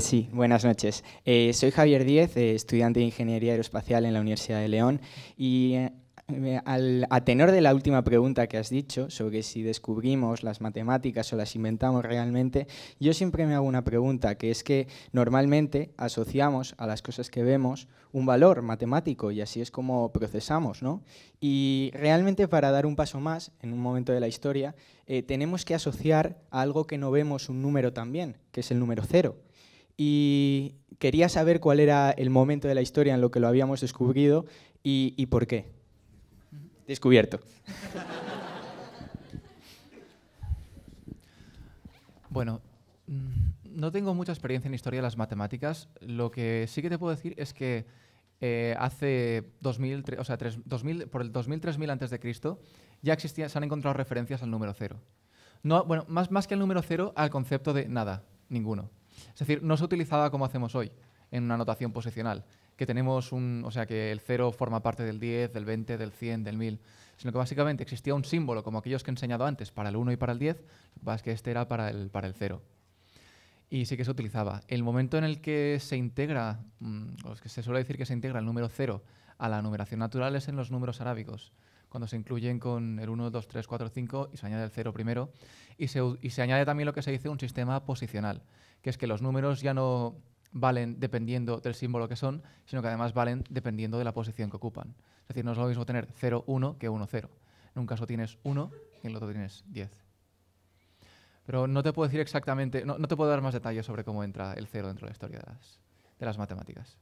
Sí. buenas noches. Eh, soy Javier Díez, eh, estudiante de Ingeniería Aeroespacial en la Universidad de León y eh, a tenor de la última pregunta que has dicho, sobre si descubrimos las matemáticas o las inventamos realmente, yo siempre me hago una pregunta, que es que normalmente asociamos a las cosas que vemos un valor matemático y así es como procesamos, ¿no? Y realmente para dar un paso más, en un momento de la historia, eh, tenemos que asociar a algo que no vemos un número también, que es el número cero y quería saber cuál era el momento de la historia en lo que lo habíamos descubrido y por qué. Descubierto. Bueno, mm, no tengo mucha experiencia en historia de las matemáticas. Lo que sí que te puedo decir es que eh, hace 2000, o sea, 2000, por el 2000-3000 antes de Cristo ya existían, se han encontrado referencias al número cero. No, bueno, más, más que al número cero, al concepto de nada, ninguno. Es decir, no se utilizaba como hacemos hoy en una notación posicional que tenemos un, o sea, que el 0 forma parte del 10, del 20, del 100, del 1000, sino que básicamente existía un símbolo como aquellos que he enseñado antes para el 1 y para el 10, más que este era para el, para el 0. Y sí que se utilizaba. El momento en el que se integra, mmm, o que se suele decir que se integra el número 0 a la numeración natural es en los números arábicos, cuando se incluyen con el 1, 2, 3, 4, 5 y se añade el 0 primero. Y se, y se añade también lo que se dice un sistema posicional, que es que los números ya no valen dependiendo del símbolo que son, sino que además valen dependiendo de la posición que ocupan. Es decir, no es lo mismo tener 0-1 que 1-0. En un caso tienes 1 y en el otro tienes 10. Pero no te puedo decir exactamente, no, te puedo dar más detalles sobre cómo entra el 0 dentro de la historia de las matemáticas.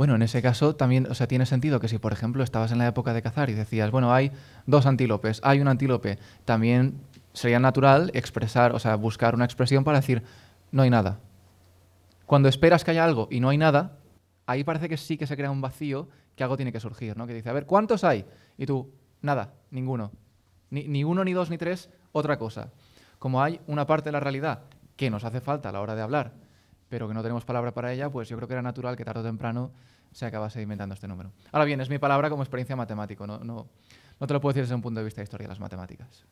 Bueno, en ese caso también, o sea, tiene sentido que si, por ejemplo, estabas en la época de cazar y decías, bueno, hay dos antílopes, hay un antílope, también sería natural expresar, o sea, buscar una expresión para decir, no hay nada. Cuando esperas que haya algo y no hay nada, ahí parece que sí que se crea un vacío, que algo tiene que surgir, ¿no? Que dice, a ver, ¿cuántos hay? Y tú, nada, ninguno. Ni, ni uno, ni dos, ni tres, otra cosa. Como hay una parte de la realidad que nos hace falta a la hora de hablar, pero que no tenemos palabra para ella, pues yo creo que era natural que tarde o temprano se acabase inventando este número. Ahora bien, es mi palabra como experiencia matemático, no, te lo puedo decir desde un punto de vista de historia de las matemáticas.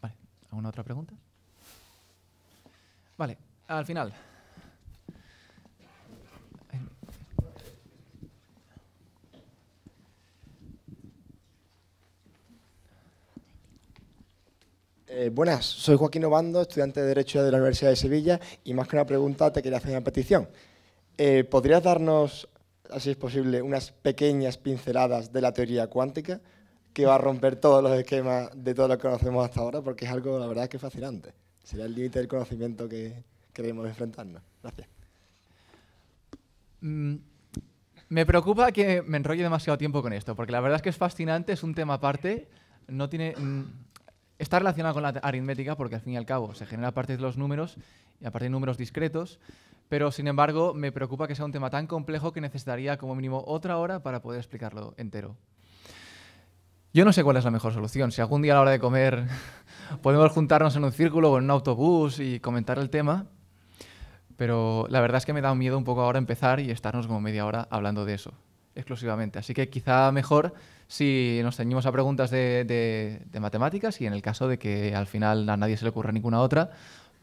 Vale, ¿alguna otra pregunta? Vale, al final. buenas, soy Joaquín Obando, estudiante de Derecho de la Universidad de Sevilla y más que una pregunta te quería hacer una petición. Eh, ¿Podrías darnos, así es posible, unas pequeñas pinceladas de la teoría cuántica que va a romper todos los esquemas de todo lo que conocemos hasta ahora? Porque es algo, la verdad, que es fascinante. Será el límite del conocimiento que queremos enfrentarnos. Gracias. Mm, me preocupa que me enrolle demasiado tiempo con esto, porque la verdad es que es fascinante, es un tema aparte, no tiene... Mm, Está relacionada con la aritmética porque al fin y al cabo se genera a partir de los números y a partir de números discretos, pero sin embargo me preocupa que sea un tema tan complejo que necesitaría como mínimo otra hora para poder explicarlo entero. Yo no sé cuál es la mejor solución. Si algún día a la hora de comer podemos juntarnos en un círculo o en un autobús y comentar el tema, pero la verdad es que me da miedo un poco ahora empezar y estarnos como media hora hablando de eso exclusivamente. Así que quizá mejor si nos ceñimos a preguntas de, matemáticas y en el caso de que al final a nadie se le ocurra ninguna otra,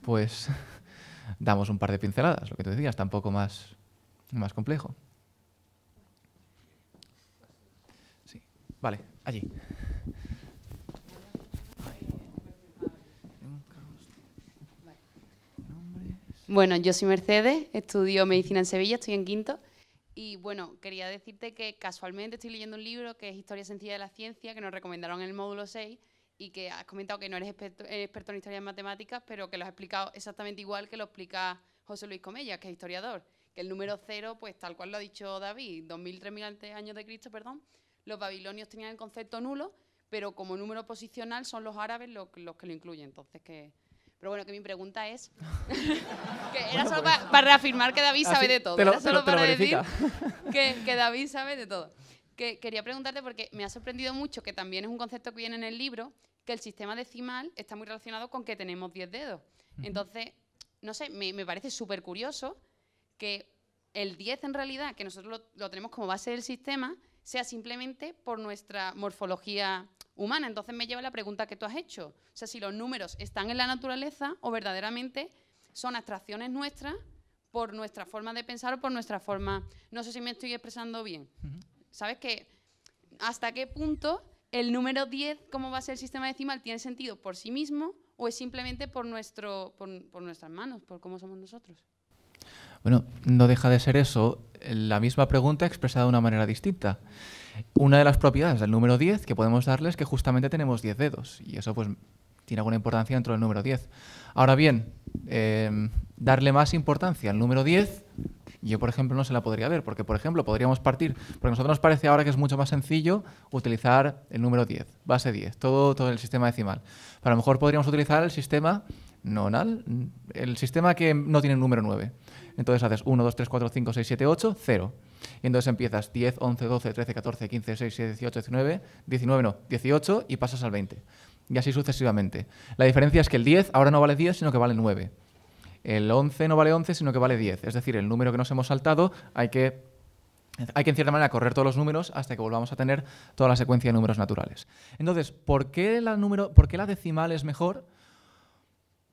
pues damos un par de pinceladas, lo que tú decías, tampoco más, más complejo. Sí, vale, allí. Bueno, yo soy Mercedes, estudio medicina en Sevilla, estoy en quinto bueno, quería decirte que casualmente estoy leyendo un libro que es Historia Sencilla de la Ciencia, que nos recomendaron en el módulo 6 y que has comentado que no eres experto, en historias matemáticas, pero que lo has explicado exactamente igual que lo explica José Luis Comella, que es historiador. Que el número cero, pues tal cual lo ha dicho David, 2.000, 3.000 años de Cristo, perdón, los babilonios tenían el concepto nulo, pero como número posicional son los árabes los que lo incluyen. Entonces, que pero bueno, que mi pregunta es. era solo pues. para, reafirmar que David ah, sabe de todo. era solo para decir que, David sabe de todo. Que quería preguntarte porque me ha sorprendido mucho, que también es un concepto que viene en el libro, que el sistema decimal está muy relacionado con que tenemos 10 dedos. Entonces, no sé, me, parece súper curioso que el 10 en realidad, que nosotros lo, lo tenemos como base del sistema, sea simplemente por nuestra morfología humana. Entonces me lleva la pregunta que tú has hecho. O sea, si los números están en la naturaleza o verdaderamente son abstracciones nuestras por nuestra forma de pensar o por nuestra forma... No sé si me estoy expresando bien. ¿Sabes que ¿Hasta qué punto el número 10, cómo va a ser el sistema decimal, tiene sentido por sí mismo o es simplemente por, nuestro, por, por nuestras manos, por cómo somos nosotros? Bueno, no deja de ser eso la misma pregunta expresada de una manera distinta. Una de las propiedades del número 10 que podemos darles es que justamente tenemos 10 dedos, y eso pues tiene alguna importancia dentro del número 10. Ahora bien, em, darle más importancia al número 10, yo por ejemplo no se la podría ver, porque por ejemplo podríamos partir, porque a nosotros nos parece ahora que es mucho más sencillo utilizar el número 10, base 10, todo, todo el sistema decimal. Pero a lo mejor podríamos utilizar el sistema nonal, el sistema que no tiene el número 9. Entonces haces 1, 2, 3, 4, 5, 6, 7, 8, 0. Y entonces empiezas 10, 11, 12, 13, 14, 15, 16, 17, 18, 19, 19 no, 18 y pasas al 20. Y así sucesivamente. La diferencia es que el 10 ahora no vale 10, sino que vale 9. El 11 no vale 11, sino que vale 10. Es decir, el número que nos hemos saltado hay que hay que, en cierta manera, correr todos los números hasta que volvamos a tener toda la secuencia de números naturales. Entonces, ¿por número, por qué la decimal es mejor?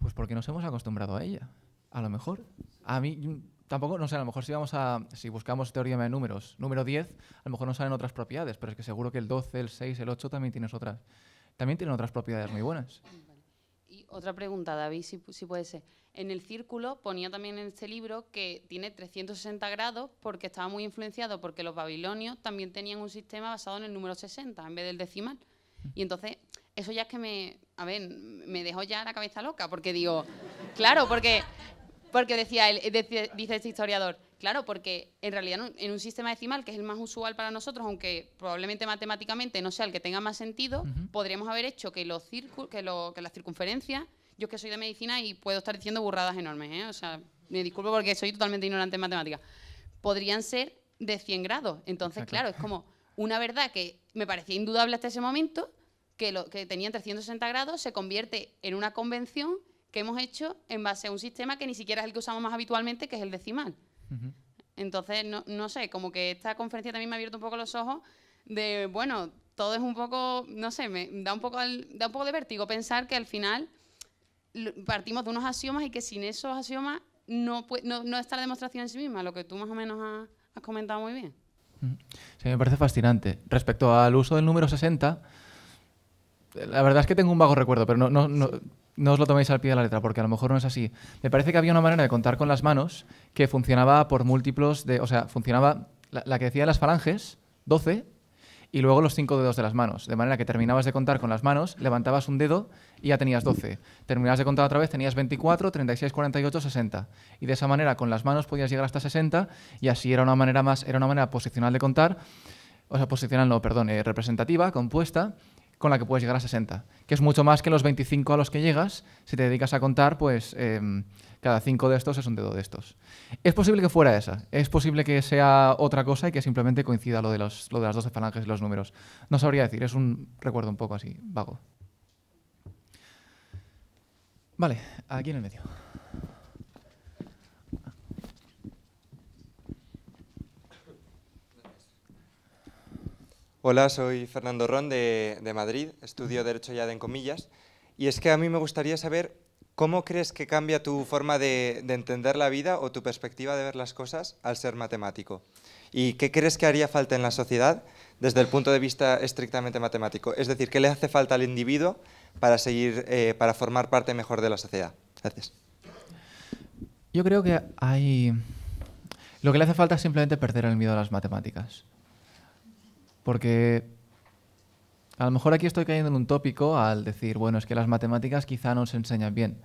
Pues porque nos hemos acostumbrado a ella, a lo mejor. A mí tampoco, no sé, a lo mejor si vamos a, si buscamos teoría de números, número 10, a lo mejor no salen otras propiedades, pero es que seguro que el 12, el 6, el 8 también tienes otras, también tienen otras propiedades muy buenas. Y otra pregunta, David, si, si, puede ser. En el círculo ponía también en este libro que tiene 360 grados porque estaba muy influenciado porque los babilonios también tenían un sistema basado en el número 60 en vez del decimal. Y entonces, eso ya es que me, a ver, me dejó ya la cabeza loca porque digo, claro, porque porque decía, él, eh, dice, este historiador, claro, porque en realidad en un sistema decimal, que es el más usual para nosotros, aunque probablemente matemáticamente no sea el que tenga más sentido, podríamos haber hecho que, los que, que las circunferencias, yo que soy de medicina y puedo estar diciendo burradas enormes, ¿eh? o sea, me disculpo porque soy totalmente ignorante en matemáticas, podrían ser de 100 grados. Entonces, claro, es como una verdad que me parecía indudable hasta ese momento, que, lo, que tenía 360 grados, se convierte en una convención que hemos hecho en base a un sistema que ni siquiera es el que usamos más habitualmente, que es el decimal. Entonces, no, sé, como que esta conferencia también me ha abierto un poco los ojos de, bueno, todo es un poco, no sé, me da un poco, da un poco de vértigo pensar que al final partimos de unos axiomas y que sin esos axiomas no, no, no está la demostración en sí misma, lo que tú más o menos has, comentado muy bien. Sí, me parece fascinante. Respecto al uso del número 60, la verdad es que tengo un vago recuerdo, pero no, no, no os lo toméis al pie de la letra, porque a lo mejor no es así. Me parece que había una manera de contar con las manos que funcionaba por múltiplos de. O sea, funcionaba la, que decía las falanges, 12, y luego los cinco dedos de las manos. De manera que terminabas de contar con las manos, levantabas un dedo y ya tenías 12. Terminabas de contar otra vez, tenías 24, 36, 48, 60. Y de esa manera, con las manos podías llegar hasta 60 y así era una manera más, era una manera posicional de contar, o sea, posicional no, perdón, eh, representativa, compuesta, con la que puedes llegar a 60, que es mucho más que los 25 a los que llegas. Si te dedicas a contar, pues em, cada 5 de estos es un dedo de estos. Es posible que fuera esa, es posible que sea otra cosa y que simplemente coincida lo de, lo de las 12 falanges y los números. No sabría decir, es un recuerdo un poco así, vago. Vale, aquí en el medio. Hola, soy Fernando Ron de, Madrid, estudio Derecho ya de en comillas, y es que a mí me gustaría saber cómo crees que cambia tu forma de, entender la vida o tu perspectiva de ver las cosas al ser matemático. ¿Y qué crees que haría falta en la sociedad desde el punto de vista estrictamente matemático? Es decir, ¿qué le hace falta al individuo para, seguir, eh, para formar parte mejor de la sociedad? Gracias. Yo creo que hay... Lo que le hace falta es simplemente perder el miedo a las matemáticas. Porque a lo mejor aquí estoy cayendo en un tópico al decir, bueno, es que las matemáticas quizá no se enseñan bien.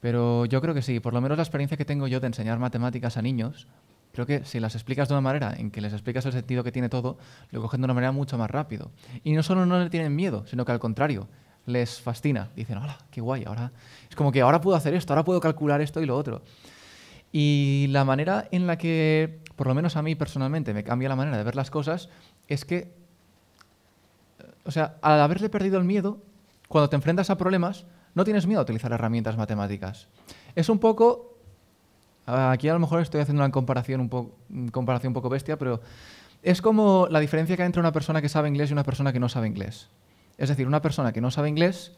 Pero yo creo que sí, por lo menos la experiencia que tengo yo de enseñar matemáticas a niños, creo que si las explicas de una manera en que les explicas el sentido que tiene todo, lo cogen de una manera mucho más rápido. Y no solo no le tienen miedo, sino que al contrario, les fascina. Dicen, hola, qué guay, ahora es como que ahora puedo hacer esto, ahora puedo calcular esto y lo otro. Y la manera en la que por lo menos a mí personalmente, me cambia la manera de ver las cosas, es que, o sea, al haberle perdido el miedo, cuando te enfrentas a problemas, no tienes miedo a utilizar herramientas matemáticas. Es un poco ah, Aquí a lo mejor estoy haciendo una comparación un, mm, comparación un poco bestia, pero es como la diferencia que hay entre una persona que sabe inglés y una persona que no sabe inglés. Es decir, una persona que no sabe inglés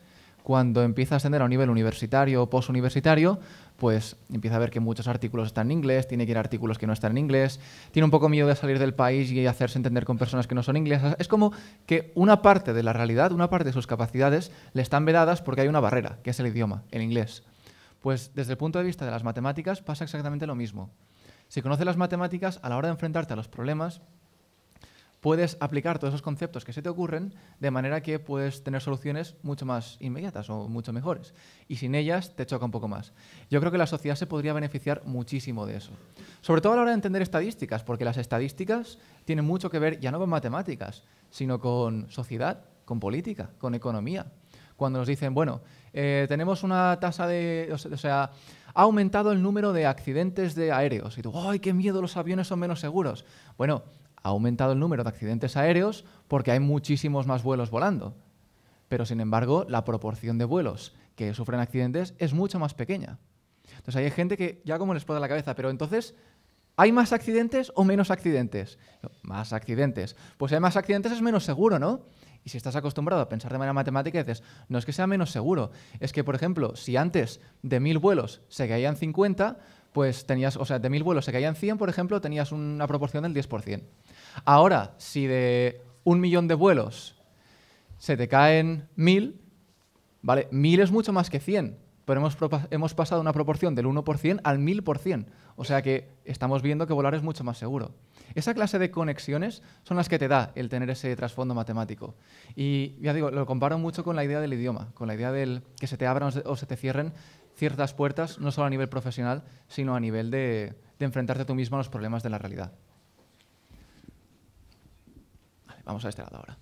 cuando empieza a ascender a un nivel universitario o posuniversitario, pues empieza a ver que muchos artículos están en inglés, tiene que ir a artículos que no están en inglés, tiene un poco miedo de salir del país y hacerse entender con personas que no son inglesas. Es como que una parte de la realidad, una parte de sus capacidades, le están vedadas porque hay una barrera, que es el idioma, el inglés. Pues desde el punto de vista de las matemáticas pasa exactamente lo mismo. Si conoces las matemáticas, a la hora de enfrentarte a los problemas, puedes aplicar todos esos conceptos que se te ocurren de manera que puedes tener soluciones mucho más inmediatas o mucho mejores. Y sin ellas te choca un poco más. Yo creo que la sociedad se podría beneficiar muchísimo de eso. Sobre todo a la hora de entender estadísticas, porque las estadísticas tienen mucho que ver ya no con matemáticas, sino con sociedad, con política, con economía. Cuando nos dicen, bueno, eh, tenemos una tasa de... O sea, ha aumentado el número de accidentes de aéreos. Y tú, ¡ay, qué miedo! Los aviones son menos seguros. Bueno, ha aumentado el número de accidentes aéreos porque hay muchísimos más vuelos volando. Pero sin embargo, la proporción de vuelos que sufren accidentes es mucho más pequeña. Entonces hay gente que ya como les puede la cabeza, pero entonces, ¿hay más accidentes o menos accidentes? Más accidentes. Pues si hay más accidentes es menos seguro, ¿no? Y si estás acostumbrado a pensar de manera matemática, dices, no es que sea menos seguro, es que, por ejemplo, si antes de mil vuelos se caían 50, pues tenías, o sea, de mil vuelos se caían 100, por ejemplo, tenías una proporción del 10%. Ahora, si de un millón de vuelos se te caen mil, ¿vale? Mil es mucho más que 100, pero hemos, pasado una proporción del 1% al 1000%. O sea que estamos viendo que volar es mucho más seguro. Esa clase de conexiones son las que te da el tener ese trasfondo matemático. Y ya digo, lo comparo mucho con la idea del idioma, con la idea del que se te abran o se te cierren ciertas puertas, no solo a nivel profesional, sino a nivel de, de enfrentarte tú mismo a los problemas de la realidad. vamos a este lado ahora.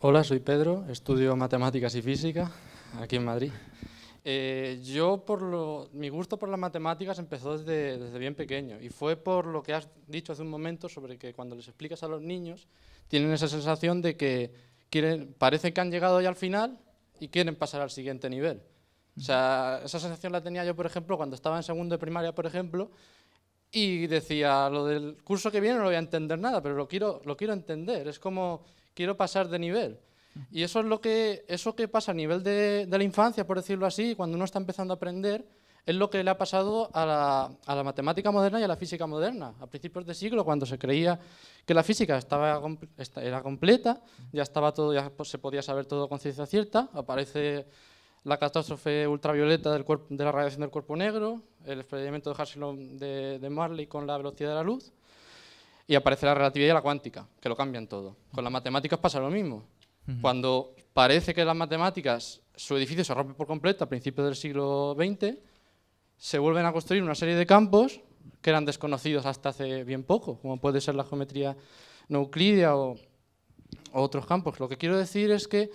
Hola, soy Pedro, estudio matemáticas y física aquí en Madrid. Eh, yo, por mi gusto por las matemáticas empezó desde, bien pequeño y fue por lo que has dicho hace un momento sobre que cuando les explicas a los niños tienen esa sensación de que quieren, parece que han llegado ya al final y quieren pasar al siguiente nivel. O sea, esa sensación la tenía yo, por ejemplo, cuando estaba en segundo de primaria, por ejemplo, y decía, lo del curso que viene no lo voy a entender nada, pero lo quiero, lo quiero entender, es como quiero pasar de nivel. Y eso es lo que, eso que pasa a nivel de, la infancia, por decirlo así, cuando uno está empezando a aprender, es lo que le ha pasado a la, matemática moderna y a la física moderna. A principios de siglo, cuando se creía que la física estaba, era completa, ya, estaba todo, ya pues, se podía saber todo con ciencia cierta, aparece la catástrofe ultravioleta de la radiación del cuerpo negro, el experimento de Harsilon de, de, Marley con la velocidad de la luz, y aparece la relatividad y la cuántica, que lo cambian todo. Con las matemáticas pasa lo mismo cuando parece que las matemáticas, su edificio se rompe por completo a principios del siglo XX, se vuelven a construir una serie de campos que eran desconocidos hasta hace bien poco, como puede ser la geometría no Euclidia o, otros campos. Lo que quiero decir es que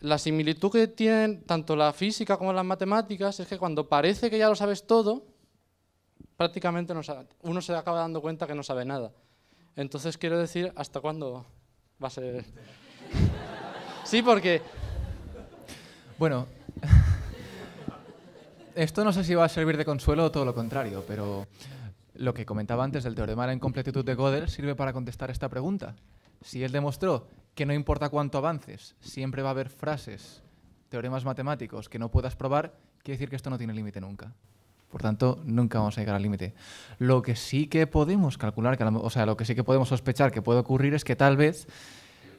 la similitud que tienen tanto la física como las matemáticas es que cuando parece que ya lo sabes todo, prácticamente no uno se acaba dando cuenta que no sabe nada. Entonces quiero decir, ¿hasta cuándo va a ser Sí, porque... Bueno, esto no sé si va a servir de consuelo o todo lo contrario, pero lo que comentaba antes del teorema de la incompletitud de Gödel sirve para contestar esta pregunta. Si él demostró que no importa cuánto avances, siempre va a haber frases, teoremas matemáticos que no puedas probar, quiere decir que esto no tiene límite nunca. Por tanto, nunca vamos a llegar al límite. Lo que sí que podemos calcular, o sea, lo que sí que podemos sospechar que puede ocurrir es que tal vez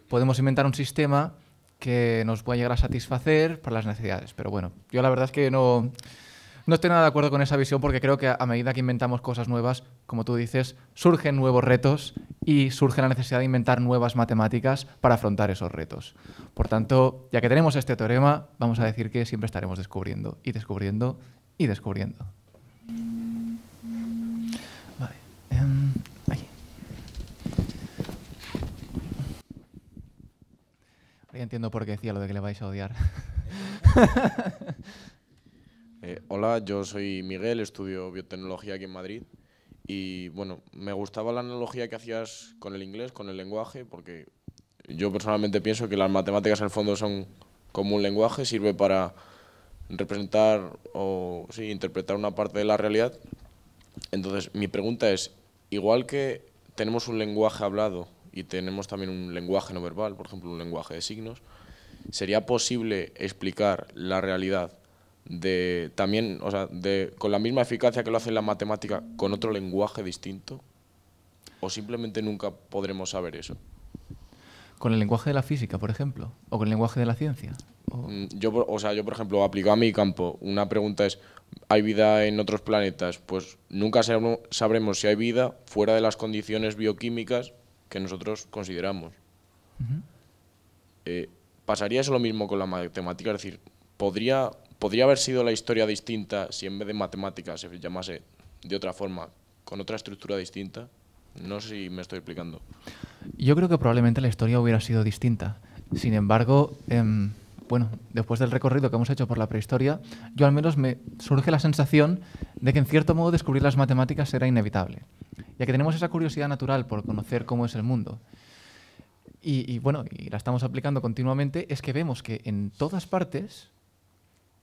podemos inventar un sistema que nos pueda llegar a satisfacer para las necesidades. Pero bueno, yo la verdad es que no, no estoy nada de acuerdo con esa visión porque creo que a medida que inventamos cosas nuevas, como tú dices, surgen nuevos retos y surge la necesidad de inventar nuevas matemáticas para afrontar esos retos. Por tanto, ya que tenemos este teorema, vamos a decir que siempre estaremos descubriendo y descubriendo y descubriendo. entiendo por qué decía lo de que le vais a odiar. Eh, hola, yo soy Miguel, estudio biotecnología aquí en Madrid. Y bueno, me gustaba la analogía que hacías con el inglés, con el lenguaje, porque yo personalmente pienso que las matemáticas al fondo son como un lenguaje, sirve para representar o sí, interpretar una parte de la realidad. Entonces, mi pregunta es, igual que tenemos un lenguaje hablado y tenemos también un lenguaje no verbal, por ejemplo, un lenguaje de signos, ¿sería posible explicar la realidad de también, o con la misma eficacia que lo hace la matemática, con otro lenguaje distinto? ¿O simplemente nunca podremos saber eso? ¿Con el lenguaje de la física, por ejemplo? ¿O con el lenguaje de la ciencia? Mm, yo, o sea, yo, por ejemplo, aplico a mi campo, una pregunta es, ¿hay vida en otros planetas? Pues nunca sabremos si hay vida fuera de las condiciones bioquímicas que nosotros consideramos. Eh, ¿Pasaría eso lo mismo con la matemática? Es decir, ¿podría, ¿podría haber sido la historia distinta si en vez de matemática se llamase de otra forma, con otra estructura distinta? No sé si me estoy explicando. Yo creo que probablemente la historia hubiera sido distinta. Sin embargo, em, bueno, después del recorrido que hemos hecho por la prehistoria, yo al menos me surge la sensación de que en cierto modo descubrir las matemáticas era inevitable, ya que tenemos esa curiosidad natural por conocer cómo es el mundo. Y, bueno, y la estamos aplicando continuamente, es que vemos que en todas partes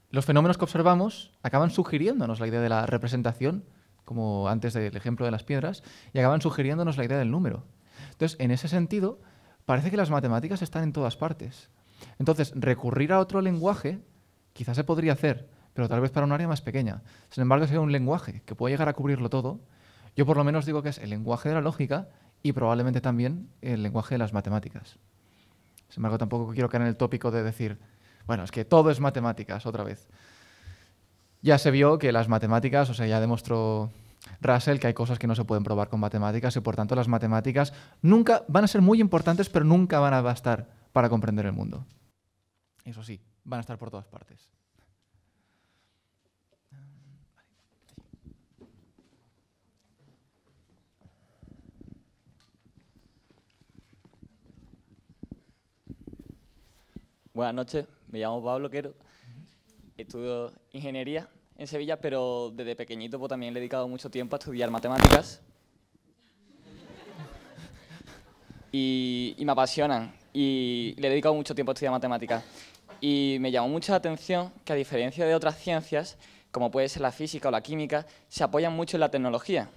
los fenómenos que observamos acaban sugiriéndonos la idea de la representación, como antes del ejemplo de las piedras, y acaban sugiriéndonos la idea del número. Entonces, en ese sentido, parece que las matemáticas están en todas partes. Entonces, recurrir a otro lenguaje quizás se podría hacer, pero tal vez para un área más pequeña. Sin embargo, si hay un lenguaje que puede llegar a cubrirlo todo. Yo por lo menos digo que es el lenguaje de la lógica y probablemente también el lenguaje de las matemáticas. Sin embargo, tampoco quiero caer en el tópico de decir, bueno, es que todo es matemáticas otra vez. Ya se vio que las matemáticas, o sea, ya demostró Russell que hay cosas que no se pueden probar con matemáticas y por tanto las matemáticas nunca van a ser muy importantes, pero nunca van a bastar para comprender el mundo. Eso sí, van a estar por todas partes. Buenas noches, me llamo Pablo Quero, estudio ingeniería en Sevilla, pero desde pequeñito pues, también le he dedicado mucho tiempo a estudiar matemáticas y, y me apasionan y le he dedicado mucho tiempo a estudiar matemáticas. Y me llamó mucho la atención que a diferencia de otras ciencias, como puede ser la física o la química, se apoyan mucho en la tecnología.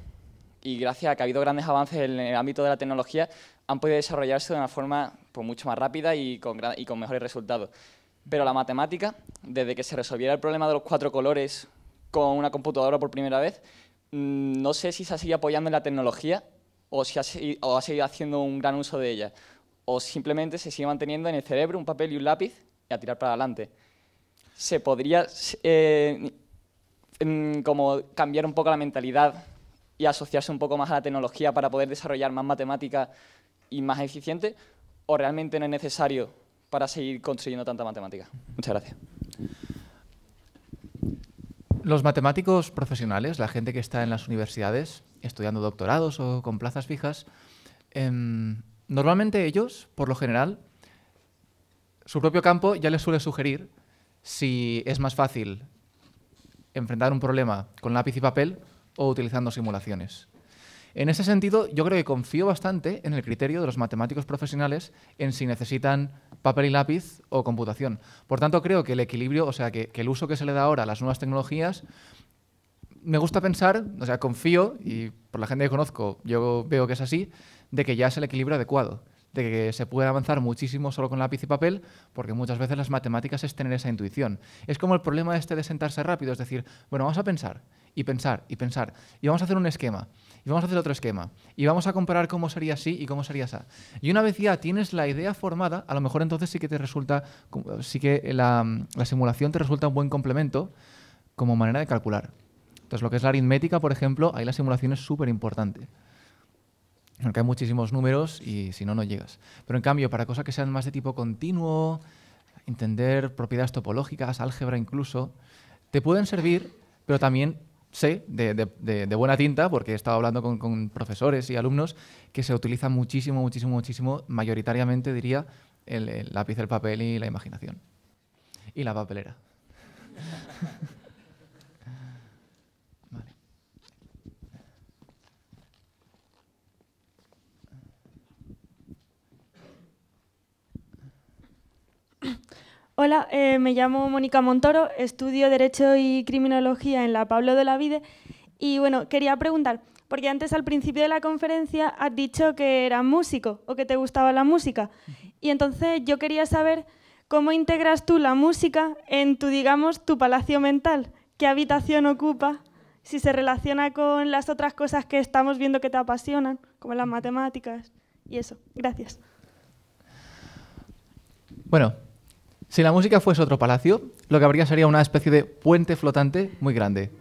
Y gracias a que ha habido grandes avances en el ámbito de la tecnología, han podido desarrollarse de una forma pues, mucho más rápida y con, y con mejores resultados. Pero la matemática, desde que se resolviera el problema de los cuatro colores con una computadora por primera vez, mm, no sé si se ha seguido apoyando en la tecnología o, si ha, o ha seguido haciendo un gran uso de ella, o simplemente se sigue manteniendo en el cerebro un papel y un lápiz y a tirar para adelante. ¿Se podría eh, mm, como cambiar un poco la mentalidad y asociarse un poco más a la tecnología para poder desarrollar más matemática y más eficiente? ¿O realmente no es necesario para seguir construyendo tanta matemática? Muchas gracias. Los matemáticos profesionales, la gente que está en las universidades estudiando doctorados o con plazas fijas, em, normalmente ellos, por lo general, su propio campo ya le suele sugerir si es más fácil enfrentar un problema con lápiz y papel o utilizando simulaciones. En ese sentido, yo creo que confío bastante en el criterio de los matemáticos profesionales en si necesitan papel y lápiz o computación. Por tanto, creo que el equilibrio, o sea, que, que el uso que se le da ahora a las nuevas tecnologías, me gusta pensar, o sea, confío, y por la gente que conozco, yo veo que es así, de que ya es el equilibrio adecuado de que se puede avanzar muchísimo solo con lápiz y papel, porque muchas veces las matemáticas es tener esa intuición. Es como el problema este de sentarse rápido, es decir, bueno, vamos a pensar y pensar y pensar, y vamos a hacer un esquema, y vamos a hacer otro esquema, y vamos a comparar cómo sería así y cómo sería esa. Y una vez ya tienes la idea formada, a lo mejor entonces sí que te resulta, sí que la, la simulación te resulta un buen complemento como manera de calcular. Entonces, lo que es la aritmética, por ejemplo, ahí la simulación es súper importante. Aunque hay muchísimos números y si no, no llegas. Pero en cambio, para cosas que sean más de tipo continuo, entender propiedades topológicas, álgebra incluso, te pueden servir, pero también sé de, buena tinta, porque he estado hablando con, profesores y alumnos, que se utiliza muchísimo, muchísimo, muchísimo, mayoritariamente diría, el, lápiz, el papel y la imaginación. Y la papelera. Hola, eh, me llamo Mónica Montoro, estudio Derecho y Criminología en la Pablo de la Vide y bueno, quería preguntar, porque antes al principio de la conferencia has dicho que eras músico o que te gustaba la música y entonces yo quería saber cómo integras tú la música en tu, digamos, tu palacio mental, qué habitación ocupa, si se relaciona con las otras cosas que estamos viendo que te apasionan, como las matemáticas y eso. Gracias. Bueno, si la música fuese otro palacio, lo que habría sería una especie de puente flotante muy grande,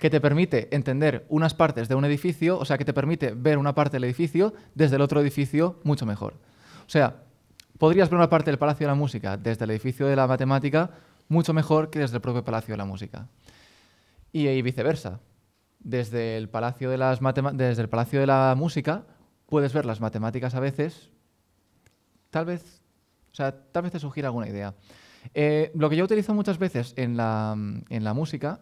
que te permite entender unas partes de un edificio, o sea, que te permite ver una parte del edificio desde el otro edificio mucho mejor. O sea, podrías ver una parte del Palacio de la Música desde el edificio de la Matemática mucho mejor que desde el propio Palacio de la Música. Y, viceversa. Desde el, Palacio de las desde el Palacio de la Música puedes ver las matemáticas a veces, tal vez o sea, tal vez te sugiera alguna idea. Eh, lo que yo utilizo muchas veces en la, música,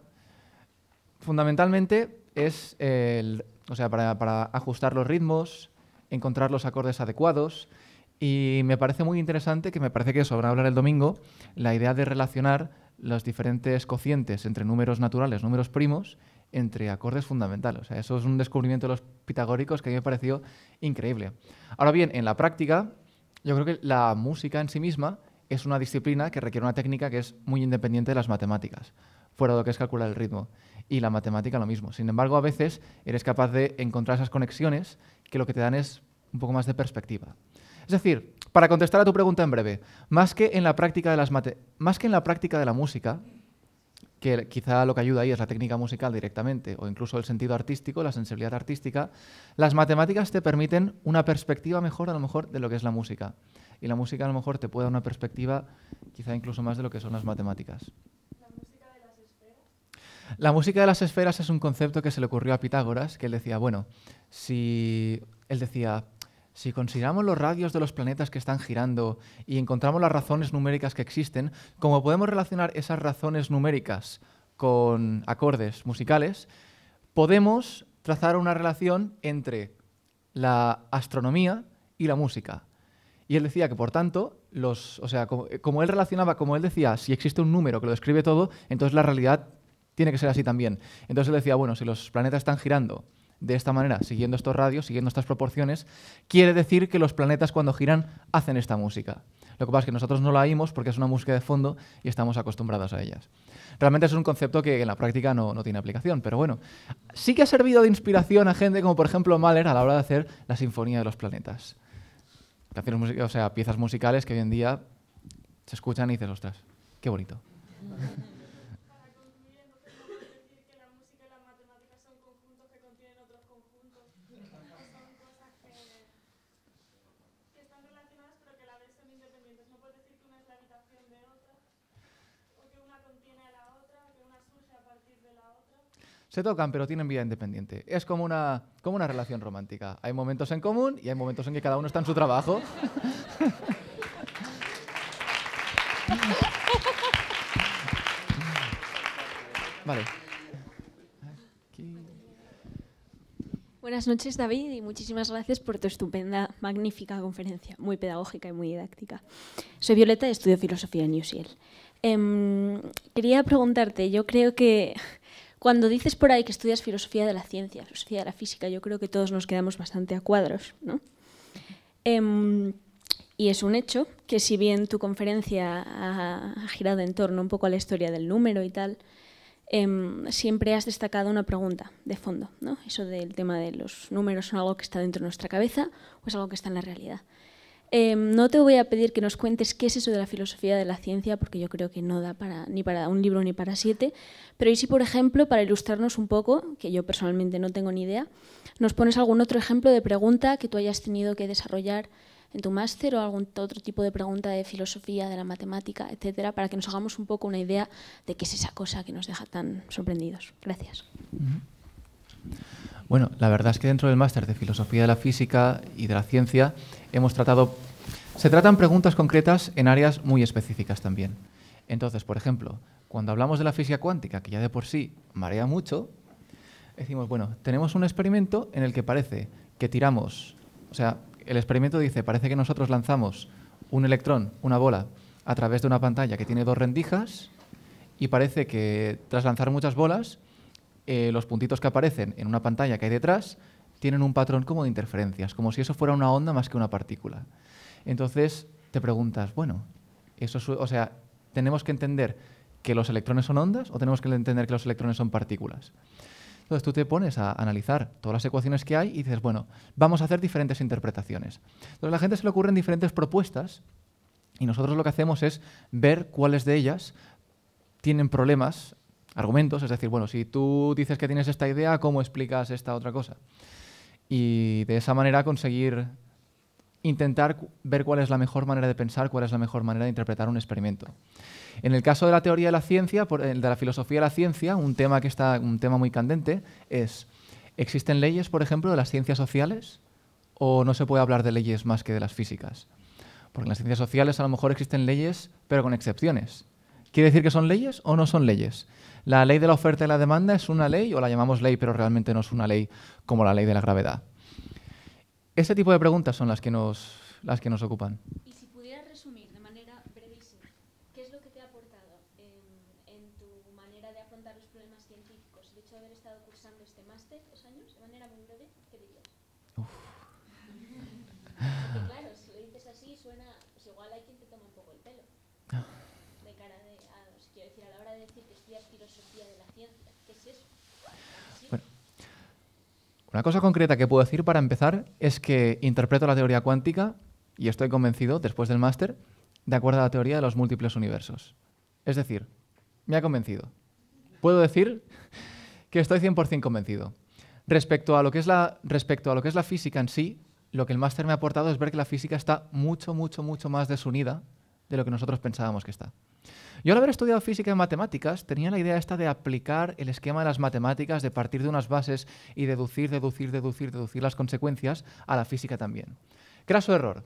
fundamentalmente, es el, o sea, para, ajustar los ritmos, encontrar los acordes adecuados. Y me parece muy interesante, que me parece que eso a hablar el domingo, la idea de relacionar los diferentes cocientes entre números naturales, números primos, entre acordes fundamentales. O sea, eso es un descubrimiento de los pitagóricos que a mí me pareció increíble. Ahora bien, en la práctica, yo creo que la música en sí misma es una disciplina que requiere una técnica que es muy independiente de las matemáticas, fuera de lo que es calcular el ritmo. Y la matemática lo mismo. Sin embargo, a veces eres capaz de encontrar esas conexiones que lo que te dan es un poco más de perspectiva. Es decir, para contestar a tu pregunta en breve, más que en la práctica de, las más que en la, práctica de la música, que quizá lo que ayuda ahí es la técnica musical directamente o incluso el sentido artístico, la sensibilidad artística, las matemáticas te permiten una perspectiva mejor a lo mejor de lo que es la música. Y la música a lo mejor te puede dar una perspectiva quizá incluso más de lo que son las matemáticas. ¿La música de las esferas? es un concepto que se le ocurrió a Pitágoras, que él decía, bueno, si él decía, si consideramos los radios de los planetas que están girando y encontramos las razones numéricas que existen, como podemos relacionar esas razones numéricas con acordes musicales, podemos trazar una relación entre la astronomía y la música. Y él decía que, por tanto, los, o sea, como, él relacionaba, como él decía, si existe un número que lo describe todo, entonces la realidad tiene que ser así también. Entonces él decía, bueno, si los planetas están girando de esta manera, siguiendo estos radios, siguiendo estas proporciones, quiere decir que los planetas cuando giran hacen esta música. Lo que pasa es que nosotros no la oímos porque es una música de fondo y estamos acostumbrados a ellas. Realmente es un concepto que en la práctica no, tiene aplicación, pero bueno, sí que ha servido de inspiración a gente como por ejemplo Mahler a la hora de hacer la Sinfonía de los Planetas. Canciones, o sea, piezas musicales que hoy en día se escuchan y dices, ostras, qué bonito. se tocan pero tienen vida independiente. Es como una, como una relación romántica. Hay momentos en común y hay momentos en que cada uno está en su trabajo. vale. Buenas noches, David, y muchísimas gracias por tu estupenda, magnífica conferencia, muy pedagógica y muy didáctica. Soy Violeta y estudio filosofía en UCL. Em, quería preguntarte, yo creo que cuando dices por ahí que estudias filosofía de la ciencia, filosofía de la física, yo creo que todos nos quedamos bastante a cuadros, ¿no? Em, y es un hecho que si bien tu conferencia ha girado en torno un poco a la historia del número y tal, em, siempre has destacado una pregunta de fondo, ¿no? Eso del tema de los números son algo que está dentro de nuestra cabeza o es algo que está en la realidad. Em, no te voy a pedir que nos cuentes qué es eso de la filosofía de la ciencia, porque yo creo que no da para, ni para un libro ni para siete, pero y si, por ejemplo, para ilustrarnos un poco, que yo personalmente no tengo ni idea, nos pones algún otro ejemplo de pregunta que tú hayas tenido que desarrollar en tu máster o algún otro tipo de pregunta de filosofía, de la matemática, etcétera, para que nos hagamos un poco una idea de qué es esa cosa que nos deja tan sorprendidos. Gracias. Bueno, la verdad es que dentro del máster de filosofía de la física y de la ciencia hemos tratado... Se tratan preguntas concretas en áreas muy específicas también. Entonces, por ejemplo, cuando hablamos de la física cuántica, que ya de por sí marea mucho, decimos, bueno, tenemos un experimento en el que parece que tiramos, o sea, el experimento dice, parece que nosotros lanzamos un electrón, una bola, a través de una pantalla que tiene dos rendijas y parece que tras lanzar muchas bolas, eh, los puntitos que aparecen en una pantalla que hay detrás tienen un patrón como de interferencias, como si eso fuera una onda más que una partícula. Entonces te preguntas, bueno, eso o sea, tenemos que entender que los electrones son ondas o tenemos que entender que los electrones son partículas. Entonces tú te pones a analizar todas las ecuaciones que hay y dices, bueno, vamos a hacer diferentes interpretaciones. Entonces a la gente se le ocurren diferentes propuestas y nosotros lo que hacemos es ver cuáles de ellas tienen problemas, argumentos, es decir, bueno, si tú dices que tienes esta idea, ¿cómo explicas esta otra cosa? y de esa manera conseguir intentar ver cuál es la mejor manera de pensar, cuál es la mejor manera de interpretar un experimento. En el caso de la teoría de la ciencia, eh, de la filosofía de la ciencia, un tema que está un tema muy candente es ¿existen leyes, por ejemplo, de las ciencias sociales o no se puede hablar de leyes más que de las físicas? Porque en las ciencias sociales a lo mejor existen leyes, pero con excepciones. ¿Quiere decir que son leyes o no son leyes? ¿La ley de la oferta y la demanda es una ley o la llamamos ley pero realmente no es una ley como la ley de la gravedad? Este tipo de preguntas son las que nos, las que nos ocupan. Una cosa concreta que puedo decir para empezar es que interpreto la teoría cuántica, y estoy convencido, después del máster, de acuerdo a la teoría de los múltiples universos. Es decir, me ha convencido. Puedo decir que estoy 100% convencido. Respecto a, lo que es la, respecto a lo que es la física en sí, lo que el máster me ha aportado es ver que la física está mucho, mucho, mucho más desunida de lo que nosotros pensábamos que está. Yo al haber estudiado física y matemáticas tenía la idea esta de aplicar el esquema de las matemáticas, de partir de unas bases y deducir, deducir, deducir, deducir las consecuencias a la física también. Craso error.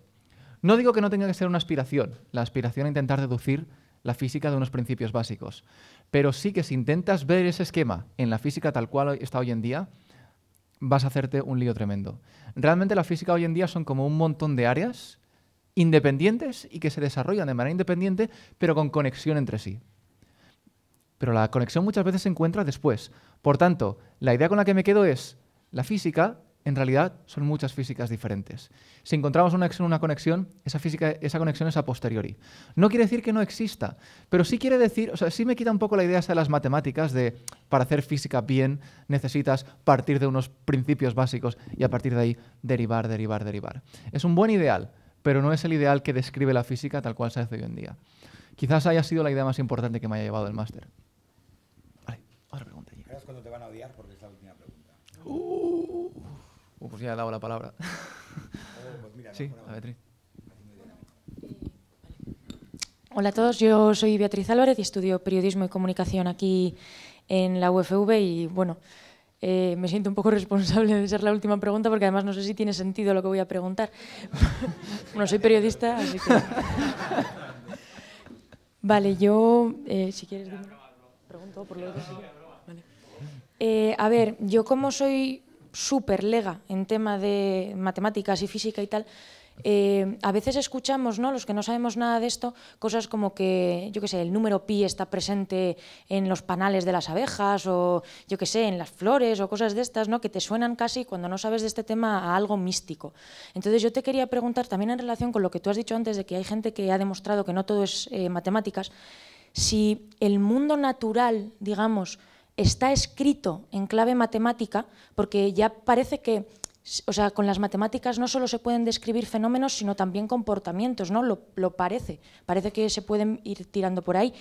No digo que no tenga que ser una aspiración, la aspiración a intentar deducir la física de unos principios básicos, pero sí que si intentas ver ese esquema en la física tal cual está hoy en día, vas a hacerte un lío tremendo. Realmente la física hoy en día son como un montón de áreas independientes y que se desarrollan de manera independiente, pero con conexión entre sí. Pero la conexión muchas veces se encuentra después. Por tanto, la idea con la que me quedo es, la física en realidad son muchas físicas diferentes. Si encontramos una, conexión, esa, física, esa conexión es a posteriori. No quiere decir que no exista, pero sí quiere decir, o sea, sí me quita un poco la idea esa de las matemáticas de para hacer física bien necesitas partir de unos principios básicos y a partir de ahí derivar, derivar, derivar. Es un buen ideal, pero no es el ideal que describe la física tal cual se hace hoy en día. Quizás haya sido la idea más importante que me haya llevado el máster. Vale, otra pregunta. cuándo te van a odiar? Porque es la última pregunta. pues ya he dado la palabra. Oh, pues sí, a Beatriz. Hola a todos, yo soy Beatriz Álvarez y estudio periodismo y comunicación aquí en la UFV y bueno, eh, me siento un poco responsable de ser la última pregunta porque además no sé si tiene sentido lo que voy a preguntar. no soy periodista, así que... vale, yo, eh, si quieres, pregunto por eh, a ver, yo como soy súper lega en tema de matemáticas y física y tal, eh, a veces escuchamos, ¿no? los que no sabemos nada de esto, cosas como que, yo qué sé, el número pi está presente en los panales de las abejas o, yo qué sé, en las flores o cosas de estas, ¿no? que te suenan casi cuando no sabes de este tema a algo místico. Entonces yo te quería preguntar también en relación con lo que tú has dicho antes de que hay gente que ha demostrado que no todo es eh, matemáticas, si el mundo natural, digamos, está escrito en clave matemática, porque ya parece que o sea, con las matemáticas no solo se pueden describir fenómenos, sino también comportamientos, ¿no? Lo, parece, parece que se pueden ir tirando por ahí.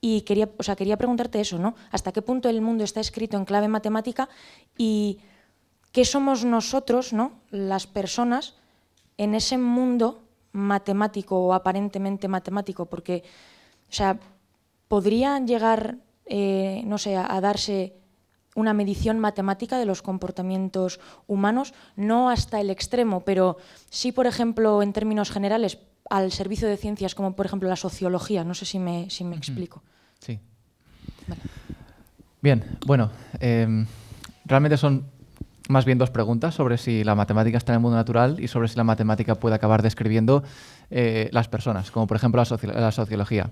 Y quería, o sea, quería preguntarte eso, ¿no? ¿Hasta qué punto el mundo está escrito en clave matemática y qué somos nosotros, ¿no? Las personas en ese mundo matemático o aparentemente matemático, porque, o sea, podrían llegar, eh, no sé, a darse una medición matemática de los comportamientos humanos, no hasta el extremo, pero sí, por ejemplo, en términos generales, al servicio de ciencias como, por ejemplo, la sociología. No sé si me, explico. Sí. Bien, bueno, em, realmente son más bien dos preguntas sobre si la matemática está en el mundo natural y sobre si la matemática puede acabar describiendo eh, las personas, como por ejemplo la sociología.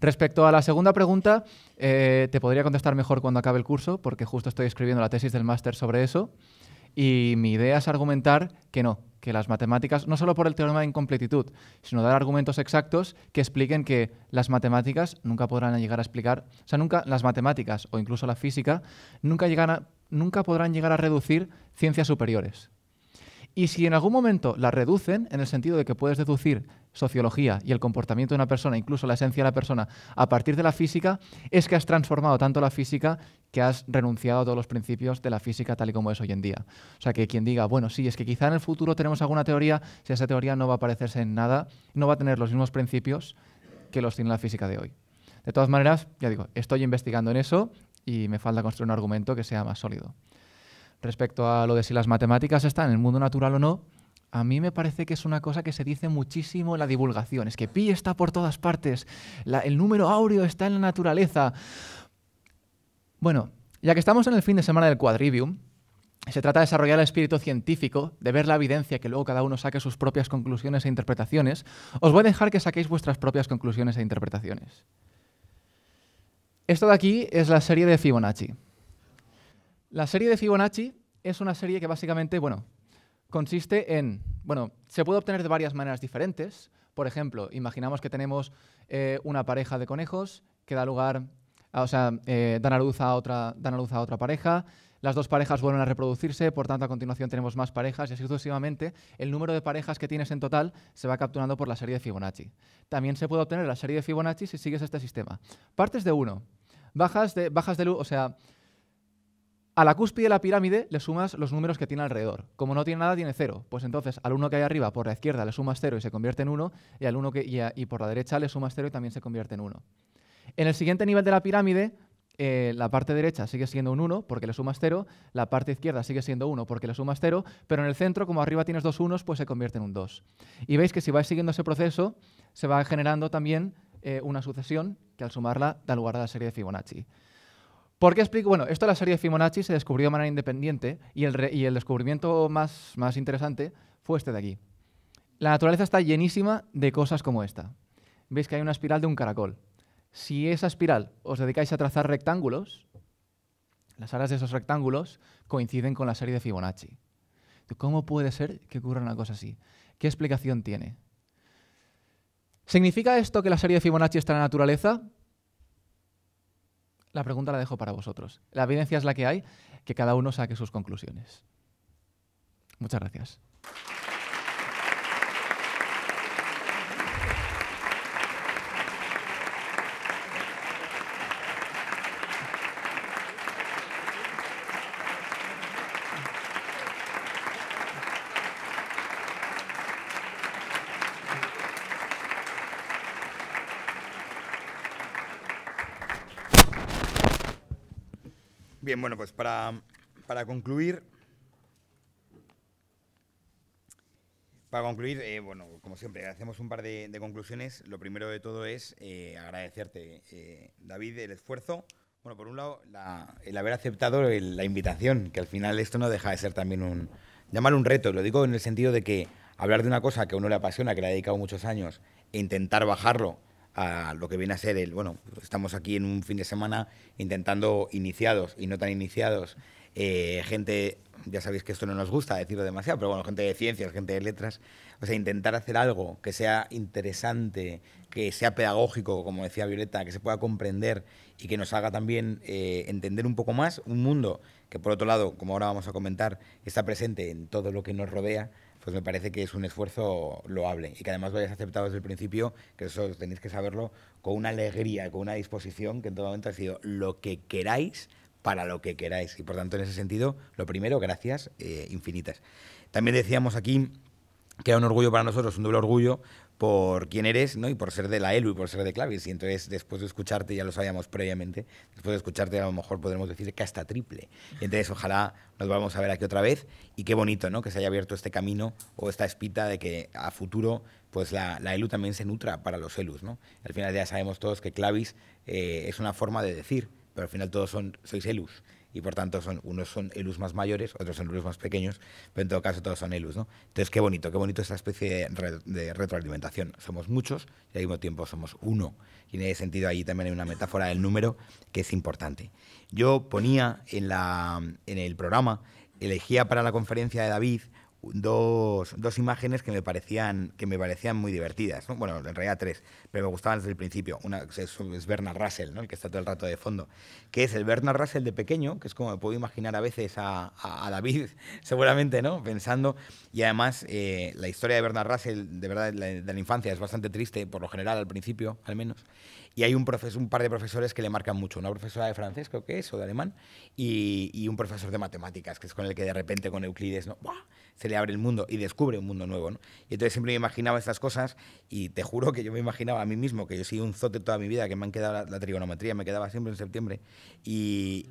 Respecto a la segunda pregunta, eh, te podría contestar mejor cuando acabe el curso, porque justo estoy escribiendo la tesis del máster sobre eso. Y mi idea es argumentar que no, que las matemáticas, no solo por el teorema de incompletitud, sino dar argumentos exactos que expliquen que las matemáticas nunca podrán llegar a explicar, o sea, nunca las matemáticas o incluso la física nunca, llegan nunca podrán llegar a reducir ciencias superiores. Y si en algún momento las reducen, en el sentido de que puedes deducir sociología y el comportamiento de una persona, incluso la esencia de la persona, a partir de la física, es que has transformado tanto la física que has renunciado a todos los principios de la física tal y como es hoy en día. O sea, que quien diga, bueno, sí, es que quizá en el futuro tenemos alguna teoría, si esa teoría no va a parecerse en nada, no va a tener los mismos principios que los tiene la física de hoy. De todas maneras, ya digo, estoy investigando en eso y me falta construir un argumento que sea más sólido. Respecto a lo de si las matemáticas están en el mundo natural o no, a mí me parece que es una cosa que se dice muchísimo en la divulgación. Es que pi está por todas partes, el número áureo está en la naturaleza. Bueno, ya que estamos en el fin de semana del quadrivium, se trata de desarrollar el espíritu científico, de ver la evidencia, que luego cada uno saque sus propias conclusiones e interpretaciones. Os voy a dejar que saquéis vuestras propias conclusiones e interpretaciones. Esto de aquí es la serie de Fibonacci. La serie de Fibonacci es una serie que básicamente, bueno, consiste en, bueno, se puede obtener de varias maneras diferentes. Por ejemplo, imaginamos que tenemos eh, una pareja de conejos que da lugar, o sea, eh, dan, a luz a otra, luz a otra pareja, las dos parejas vuelven a reproducirse, por tanto a continuación tenemos más parejas y así sucesivamente el número de parejas que tienes en total se va capturando por la serie de Fibonacci. También se puede obtener la serie de Fibonacci si sigues este sistema. Partes de uno. Bajas de, bajas de luz, o sea, a la cúspide de la pirámide le sumas los números que tiene alrededor. Como no tiene nada, tiene cero. Pues entonces al uno que hay arriba por la izquierda le sumas cero y se convierte en 1, y al uno que y, por la derecha le sumas cero y también se convierte en 1. En el siguiente nivel de la pirámide, eh, la parte derecha sigue siendo un 1 porque le sumas 0, la parte izquierda sigue siendo 1 porque le sumas 0, pero en el centro, como arriba tienes dos unos, pues se convierte en un 2. Y veis que si vais siguiendo ese proceso, se va generando también eh, una sucesión que al sumarla da lugar a la serie de Fibonacci. ¿Por qué explico? Bueno, esto de la serie de Fibonacci se descubrió de manera independiente y el, descubrimiento más, más interesante fue este de aquí. La naturaleza está llenísima de cosas como esta. Veis que hay una espiral de un caracol. Si esa espiral os dedicáis a trazar rectángulos, las alas de esos rectángulos coinciden con la serie de Fibonacci. ¿Cómo puede ser que ocurra una cosa así? ¿Qué explicación tiene? ¿Significa esto que la serie de Fibonacci está en la naturaleza? La pregunta la dejo para vosotros. La evidencia es la que hay, que cada uno saque sus conclusiones. Muchas gracias. bueno, pues para, concluir, Para concluir, eh, bueno, como siempre, hacemos un par de, conclusiones. Lo primero de todo es eh, agradecerte, eh, David, el esfuerzo. Bueno, por un lado, el haber aceptado la invitación, que al final esto no deja de ser también un, llamarlo un reto. Lo digo en el sentido de que hablar de una cosa que a uno le apasiona, que le ha dedicado muchos años, e intentar bajarlo a lo que viene a ser el, bueno, estamos aquí en un fin de semana intentando iniciados y no tan iniciados, eh, gente, ya sabéis que esto no nos gusta decirlo demasiado, pero bueno, gente de ciencias, gente de letras, o sea, intentar hacer algo que sea interesante, que sea pedagógico, como decía Violeta, que se pueda comprender y que nos haga también eh, entender un poco más un mundo que por otro lado, como ahora vamos a comentar, está presente en todo lo que nos rodea pues me parece que es un esfuerzo loable y que además lo hayas aceptado desde el principio, que eso tenéis que saberlo, con una alegría, con una disposición que en todo momento ha sido lo que queráis para lo que queráis. Y por tanto, en ese sentido, lo primero, gracias eh, infinitas. También decíamos aquí que era un orgullo para nosotros, un doble orgullo, por quién eres, ¿no? Y por ser de la ELU y por ser de Clavis. Y entonces, después de escucharte, ya lo sabíamos previamente, después de escucharte a lo mejor podremos decir que hasta triple. Y entonces, ojalá nos vamos a ver aquí otra vez. Y qué bonito, ¿no? Que se haya abierto este camino o esta espita de que a futuro, pues la, la ELU también se nutra para los ELUs, ¿no? Al final ya sabemos todos que Clavis eh, es una forma de decir, pero al final todos son, sois ELUs y por tanto son, unos son ELUs más mayores, otros son ELUs más pequeños, pero en todo caso todos son ELUs. ¿no? Entonces, qué bonito, qué bonito esa especie de, retroalimentación. Somos muchos y al mismo tiempo somos uno. Y en ese sentido ahí también hay una metáfora del número que es importante. Yo ponía en, la, en el programa, elegía para la conferencia de David dos, dos imágenes que me parecían, que me parecían muy divertidas. Bueno, en realidad tres, pero me gustaban desde el principio. Una es, Bernard Russell, ¿no? el que está todo el rato de fondo, que es el Bernard Russell de pequeño, que es como me puedo imaginar a veces a, a, David, seguramente, ¿no? pensando. Y además, eh, la historia de Bernard Russell, de verdad, de la infancia es bastante triste, por lo general, al principio, al menos. Y hay un, un par de profesores que le marcan mucho, una profesora de francés, creo que es, o de alemán, y, un profesor de matemáticas, que es con el que de repente con Euclides ¿no? se le abre el mundo y descubre un mundo nuevo. Y entonces siempre me imaginaba estas cosas y te juro que yo me imaginaba a mí mismo, que yo he un zote toda mi vida, que me han quedado la, trigonometría, me quedaba siempre en septiembre, y,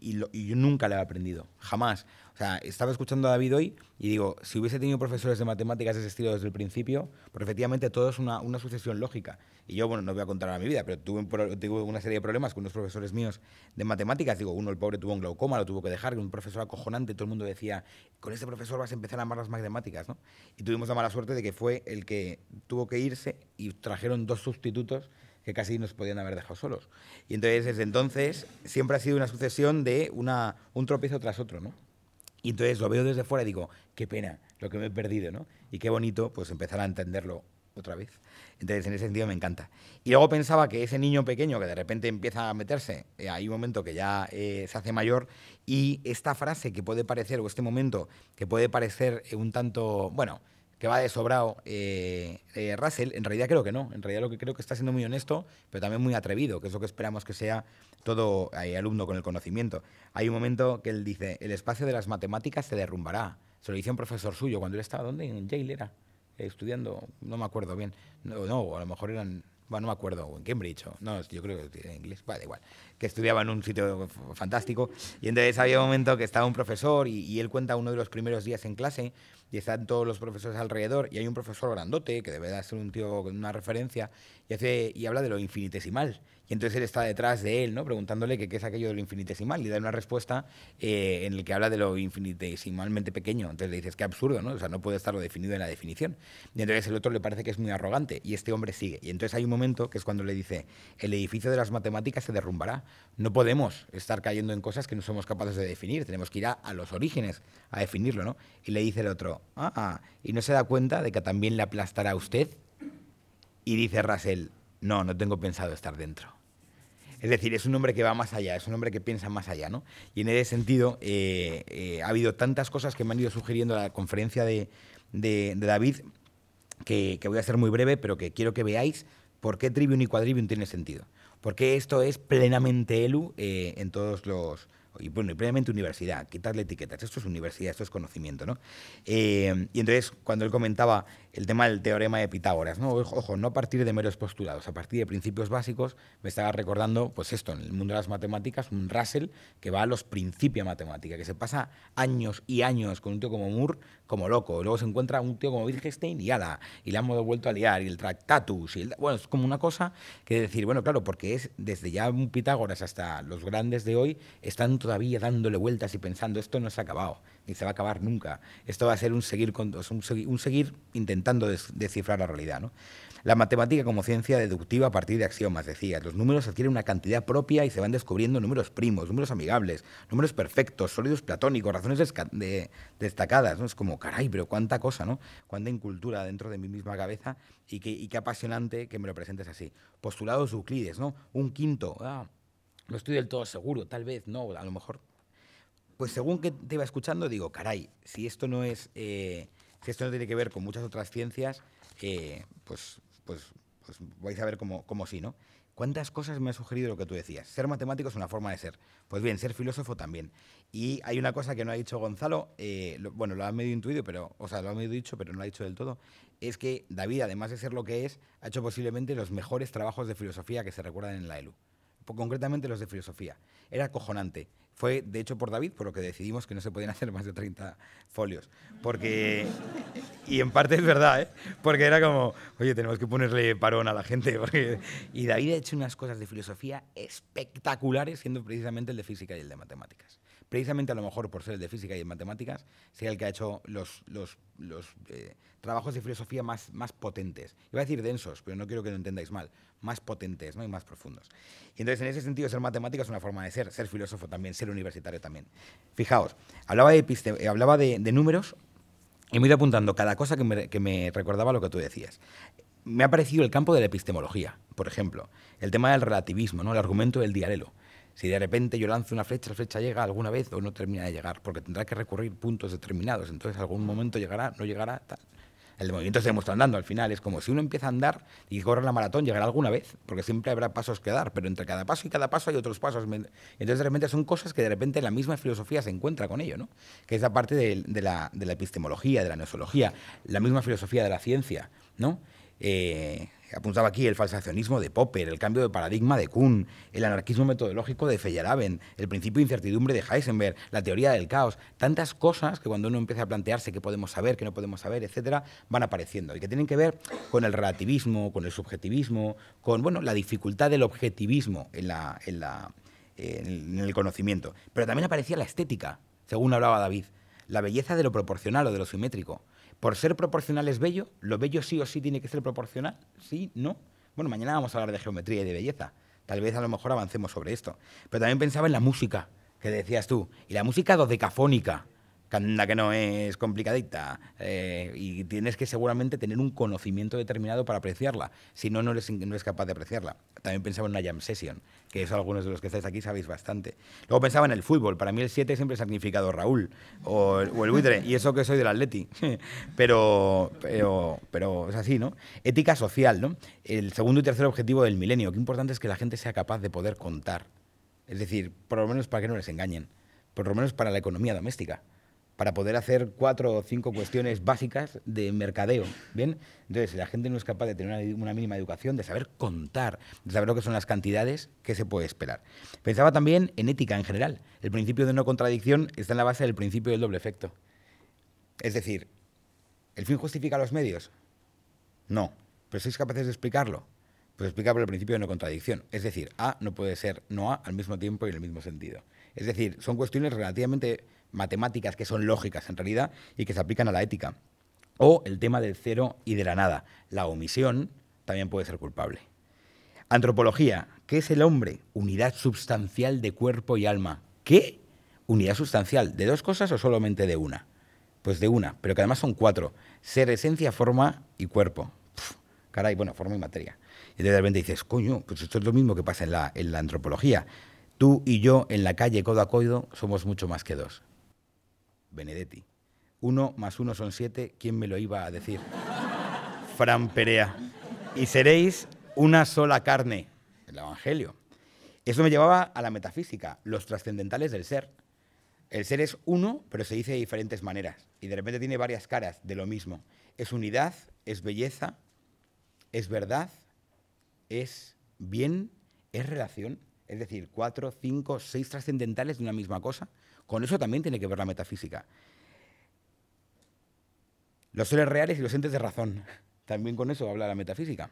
y yo nunca la he aprendido, jamás. O sea, estaba escuchando a David hoy y digo, si hubiese tenido profesores de matemáticas de ese estilo desde el principio, porque efectivamente todo es una, sucesión lógica. Y yo, bueno, no voy a contar a mi vida, pero tuve, una serie de problemas con unos profesores míos de matemáticas. Digo, uno, el pobre, tuvo un glaucoma, lo tuvo que dejar, un profesor acojonante, todo el mundo decía, con este profesor vas a empezar a amar las matemáticas, ¿no? Y tuvimos la mala suerte de que fue el que tuvo que irse y trajeron dos sustitutos que casi nos podían haber dejado solos. Y entonces, desde entonces, siempre ha sido una sucesión de un tropiezo tras otro, ¿no? Y entonces lo veo desde fuera y digo, qué pena lo que me he perdido, ¿no? Y qué bonito pues empezar a entenderlo otra vez. Entonces, en ese sentido me encanta. Y luego pensaba que ese niño pequeño que de repente empieza a meterse, eh, hay un momento que ya eh, se hace mayor, y esta frase que puede parecer, o este momento que puede parecer eh, un tanto, bueno, que va de sobrado eh, eh, Russell, en realidad creo que no. En realidad lo que creo que está siendo muy honesto, pero también muy atrevido, que es lo que esperamos que sea todo eh, alumno con el conocimiento. Hay un momento que él dice, el espacio de las matemáticas se derrumbará. Se lo dice un profesor suyo cuando él estaba, ¿dónde? En Yale era, eh, estudiando, no me acuerdo bien. No, a lo mejor eran, bueno, no me acuerdo, en Cambridge, o, no, yo creo que en inglés, vale igual que estudiaba en un sitio fantástico. Y entonces había un momento que estaba un profesor y, él cuenta uno de los primeros días en clase y están todos los profesores alrededor y hay un profesor grandote que debe de ser un tío con una referencia y, hace, y habla de lo infinitesimal. Y entonces él está detrás de él, ¿no? Preguntándole qué es aquello de lo infinitesimal y da una respuesta eh, en la que habla de lo infinitesimalmente pequeño. Entonces le dices, qué absurdo, ¿no? O sea, no puede estar lo definido en la definición. Y entonces el otro le parece que es muy arrogante y este hombre sigue. Y entonces hay un momento que es cuando le dice, el edificio de las matemáticas se derrumbará no podemos estar cayendo en cosas que no somos capaces de definir, tenemos que ir a, los orígenes a definirlo, ¿no? Y le dice el otro, ah, ah, y no se da cuenta de que también le aplastará a usted. Y dice Russell, no, no tengo pensado estar dentro. Es decir, es un hombre que va más allá, es un hombre que piensa más allá, Y en ese sentido, eh, eh, ha habido tantas cosas que me han ido sugiriendo a la conferencia de, David, que, que, voy a ser muy breve, pero que quiero que veáis por qué Trivium y Quadrivium tiene sentido. Porque esto es plenamente ELU eh, en todos los... Y bueno, plenamente universidad, quitarle etiquetas. Esto es universidad, esto es conocimiento, ¿no? Eh, y entonces, cuando él comentaba el tema del teorema de Pitágoras. ¿no? Ojo, no a partir de meros postulados, a partir de principios básicos, me estaba recordando pues esto, en el mundo de las matemáticas, un Russell que va a los principios matemática, que se pasa años y años con un tío como Moore como loco, y luego se encuentra un tío como Wittgenstein y ala, y le hemos vuelto a liar, y el Tractatus, y bueno, es como una cosa que decir, bueno, claro, porque es desde ya un Pitágoras hasta los grandes de hoy, están todavía dándole vueltas y pensando, esto no se ha acabado. Y se va a acabar nunca. Esto va a ser un seguir, un intentando descifrar la realidad. ¿no? La matemática como ciencia deductiva a partir de axiomas, decía. Los números adquieren una cantidad propia y se van descubriendo números primos, números amigables, números perfectos, sólidos platónicos, razones destacadas. ¿no? Es como, caray, pero cuánta cosa, ¿no? Cuánta incultura dentro de mi misma cabeza y, qué, apasionante que me lo presentes así. Postulados Euclides, ¿no? Un quinto. Ah, no estoy del todo seguro, tal vez, no, a lo mejor pues según que te iba escuchando, digo, caray, si esto no es, eh, si esto no tiene que ver con muchas otras ciencias, pues, pues, pues vais a ver cómo, cómo sí, ¿no? ¿Cuántas cosas me ha sugerido lo que tú decías? Ser matemático es una forma de ser. Pues bien, ser filósofo también. Y hay una cosa que no ha dicho Gonzalo, eh, bueno, lo ha medio intuido, pero, o sea, lo ha medio dicho, pero no lo ha dicho del todo, es que David, además de ser lo que es, ha hecho posiblemente los mejores trabajos de filosofía que se recuerdan en la ELU. Concretamente los de filosofía. Era cojonante fue, de hecho, por David, por lo que decidimos que no se podían hacer más de 30 folios. Porque, y en parte es verdad, ¿eh? porque era como, oye, tenemos que ponerle parón a la gente. Y David ha hecho unas cosas de filosofía espectaculares, siendo precisamente el de física y el de matemáticas precisamente a lo mejor por ser el de física y de matemáticas, sea el que ha hecho los, eh, trabajos de filosofía más, más potentes. Iba a decir densos, pero no quiero que lo entendáis mal. Más potentes ¿no? y más profundos. Y entonces, en ese sentido, ser matemático es una forma de ser, ser filósofo también, ser universitario también. Fijaos, hablaba de, eh, hablaba de, números y me iba apuntando cada cosa que me, recordaba lo que tú decías me ha parecido el campo de la epistemología, por ejemplo, el tema del relativismo, ¿no? el argumento del diarelo. Si de repente yo lanzo una flecha, la flecha llega alguna vez o no termina de llegar, porque tendrá que recurrir puntos determinados. Entonces, algún mm. momento llegará, no llegará, El movimiento se demuestra andando al final. Es como si uno empieza a andar y corre la maratón, llegará alguna vez, porque siempre habrá pasos que dar, pero entre cada paso y cada paso hay otros pasos. Entonces, de repente son cosas que de repente la misma filosofía se encuentra con ello, ¿no? Que es la parte de, la, epistemología, de la neosología, la misma filosofía de la ciencia, ¿no? Eh, apuntaba aquí el falsacionismo de Popper, el cambio de paradigma de Kuhn, el anarquismo metodológico de Feyerabend, el principio de incertidumbre de Heisenberg, la teoría del caos, tantas cosas que cuando uno empieza a plantearse qué podemos saber, qué no podemos saber, etcétera, van apareciendo y que tienen que ver con el relativismo, con el subjetivismo, con bueno, la dificultad del objetivismo en en en el conocimiento. Pero también aparecía la estética, según hablaba David, la belleza de lo proporcional o de lo simétrico, por ser proporcional es bello, lo bello sí o sí tiene que ser proporcional, sí, no. Bueno, mañana vamos a hablar de geometría y de belleza. Tal vez a lo mejor avancemos sobre esto. Pero también pensaba en la música, que decías tú, y la música dodecafónica. Candida que no es complicadita. Eh, y tienes que seguramente tener un conocimiento determinado para apreciarla. Si no, no eres, no capaz de apreciarla. También pensaba en la jam session, que eso algunos de los que estáis aquí sabéis bastante. Luego pensaba en el fútbol. Para mí el 7 siempre ha significado Raúl o, el buitre. Y eso que soy del Atleti. Pero, pero, pero es así, ¿no? Ética social, ¿no? El segundo y tercer objetivo del milenio. Qué importante es que la gente sea capaz de poder contar. Es decir, por lo menos para que no les engañen. Por lo menos para la economía doméstica para poder hacer cuatro o cinco cuestiones básicas de mercadeo. ¿bien? Entonces, si la gente no es capaz de tener una, mínima educación, de saber contar, de saber lo que son las cantidades, que se puede esperar? Pensaba también en ética en general. El principio de no contradicción está en la base del principio del doble efecto. Es decir, ¿el fin justifica los medios? No. ¿Pero sois capaces de explicarlo? Pues explica por el principio de no contradicción. Es decir, A no puede ser no A al mismo tiempo y en el mismo sentido. Es decir, son cuestiones relativamente matemáticas que son lógicas en realidad y que se aplican a la ética. O el tema del cero y de la nada. La omisión también puede ser culpable. Antropología. ¿Qué es el hombre? Unidad substancial de cuerpo y alma. ¿Qué? Unidad sustancial. ¿De dos cosas o solamente de una? Pues de una, pero que además son cuatro. Ser, esencia, forma y cuerpo. caray, bueno, forma y materia. Y de repente dices, coño, pues esto es lo mismo que pasa en la, en la antropología. Tú y yo en la calle codo a codo somos mucho más que dos. Benedetti. Uno más uno son siete, ¿quién me lo iba a decir? Fran Perea. Y seréis una sola carne, el Evangelio. Eso me llevaba a la metafísica, los trascendentales del ser. El ser es uno, pero se dice de diferentes maneras. Y de repente tiene varias caras de lo mismo. Es unidad, es belleza, es verdad, es bien, es relación. Es decir, cuatro, cinco, seis trascendentales de una misma cosa con eso también tiene que ver la metafísica. Los seres reales y los entes de razón. También con eso habla la metafísica.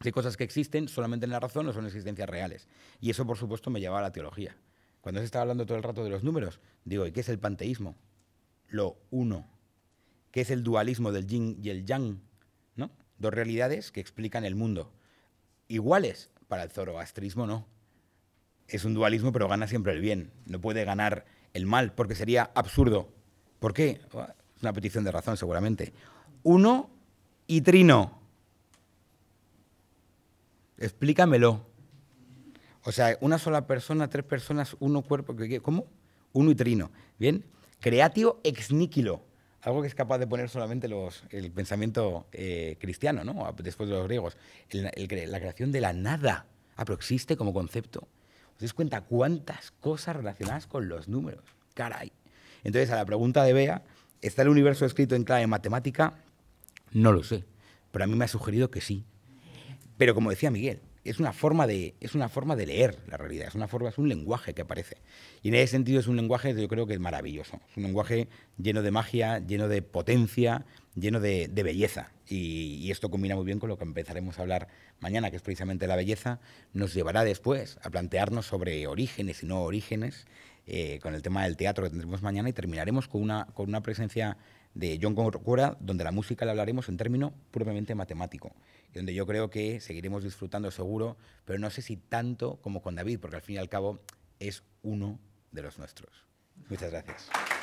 Hay cosas que existen solamente en la razón no son existencias reales. Y eso, por supuesto, me lleva a la teología. Cuando se está hablando todo el rato de los números, digo, ¿y qué es el panteísmo? Lo uno. ¿Qué es el dualismo del yin y el yang? ¿No? Dos realidades que explican el mundo. Iguales para el zoroastrismo, no. Es un dualismo, pero gana siempre el bien. No puede ganar el mal, porque sería absurdo. ¿Por qué? Una petición de razón, seguramente. Uno y trino. Explícamelo. O sea, una sola persona, tres personas, uno cuerpo. ¿Cómo? Uno y trino. Bien. Creatio ex níquilo Algo que es capaz de poner solamente los, el pensamiento eh, cristiano, ¿no? Después de los griegos. la creación de la nada. Ah, pero existe como concepto. ¿Os cuenta cuántas cosas relacionadas con los números? Caray. Entonces, a la pregunta de Bea, ¿está el universo escrito en clave matemática? No lo sé, pero a mí me ha sugerido que sí. Pero como decía Miguel, es una forma de, es una forma de leer la realidad, es una forma, es un lenguaje que aparece. Y en ese sentido es un lenguaje, que yo creo que es maravilloso. Es un lenguaje lleno de magia, lleno de potencia, lleno de, belleza. Y, esto combina muy bien con lo que empezaremos a hablar mañana, que es precisamente la belleza. Nos llevará después a plantearnos sobre orígenes y no orígenes, eh, con el tema del teatro que tendremos mañana, y terminaremos con una, con una presencia de John Cora, donde la música la hablaremos en término puramente matemático, y donde yo creo que seguiremos disfrutando seguro, pero no sé si tanto como con David, porque al fin y al cabo es uno de los nuestros. Muchas gracias.